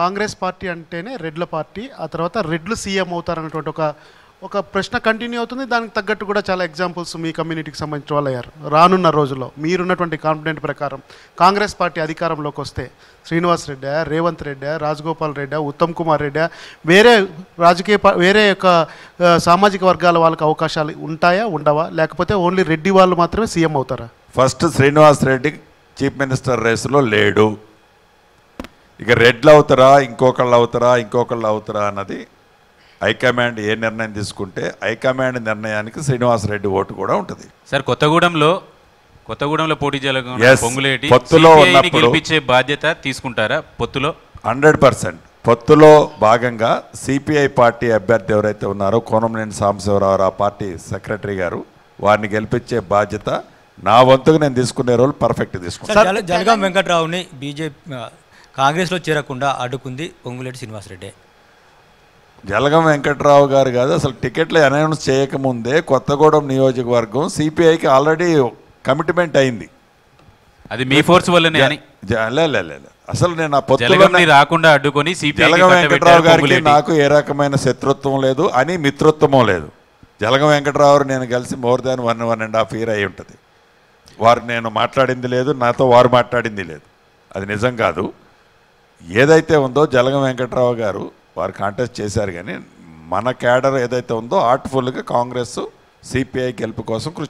Congress party అంటేనే రెడ్ల party ఆ తర్వాత రెడ్లు సీఎం అవుతారన్నటువంటి ఒక ఒక ప్రశ్న కంటిన్యూ అవుతుంది దానికి తగ్గట్టు కూడా చాలా ఎగ్జాంపుల్స్ మీ కమ్యూనిటీకి సంబంధించిన వాళ్ళు అయ్యారు రానున్న రోజుల్లో మీరున్నటువంటి కాన్ఫిడెంట్ ప్రకారం కాంగ్రెస్ పార్టీ అధికారంలోకి వస్తే శ్రీనివాస్ రెడ్డి రేవంత్ రెడ్డి రాజగోపాల్ రెడ్డి ఉత్తమ్ కుమార్ రెడ్డి వేరే రాజకీయ వేరే యొక్క సామాజిక వర్గాల వాళ్ళకి అవకాశాలు ఉంటాయా ఉండవా లేకపోతే ఓన్లీ రెడ్డి వాళ్ళు మాత్రమే సీఎం అవుతారా first Srinivas Reddy chief minister రేసులో లేడు ఇక రెడ్లు అవుతారా ఇంకొకళ్ళు అవుతారా ఇంకొకళ్ళు అవుతారా అన్నది హైకమాండ్ ఏ నిర్ణయం తీసుకుంటే హైకమాండ్ నిర్ణయానికి శ్రీనివాసరెడ్డి ఓటు కూడా ఉంటుంది సార్ కొత్తగూడెంలో కొత్తగూడెంలో పోటీ చేయాలి పొత్తులో గెలిపించే బాధ్యత తీసుకుంటారా పొత్తులో హండ్రెడ్ పర్సెంట్ పొత్తులో భాగంగా సిపిఐ పార్టీ అభ్యర్థి ఎవరైతే ఉన్నారో కోనంనేని సాంబశివరావు ఆ పార్టీ సెక్రటరీ గారు వారిని గెలిపించే బాధ్యత నా వంతుకు నేను తీసుకునే రోల్ పర్ఫెక్ట్ తీసుకుంటాను జలగాం వెంకట్రావుని బీజేపీ కాంగ్రెస్లో చేరకుండా అడ్డుకుంది పొంగులేటి శ్రీనివాసరెడ్డి జలగం వెంకట్రావు గారు కాదు అసలు టికెట్లు అనౌన్స్ చేయకముందే కొత్తగూడెం నియోజకవర్గం సిపిఐకి ఆల్రెడీ కమిట్మెంట్ అయింది అది మీ ఫోర్స్ వల్లనే అసలు నేను రాకుండా అడ్డుకొని జలగం వెంకట్రావు గారికి నాకు ఏ రకమైన శత్రుత్వం లేదు అని మిత్రుత్వం లేదు జలగం వెంకట్రావు నేను కలిసి more than one one and half year అయి ఉంటుంది వారు నేను మాట్లాడింది లేదు నాతో వారు మాట్లాడింది లేదు అది నిజం కాదు ఏదైతే ఉందో జలగం వెంకట్రావు గారు వారు కాంటెస్ట్ చేశారు కానీ మన క్యాడర్ ఏదైతే ఉందో ఆర్ట్ఫుల్గా కాంగ్రెస్ సిపిఐ గెలుపు కోసం కృషి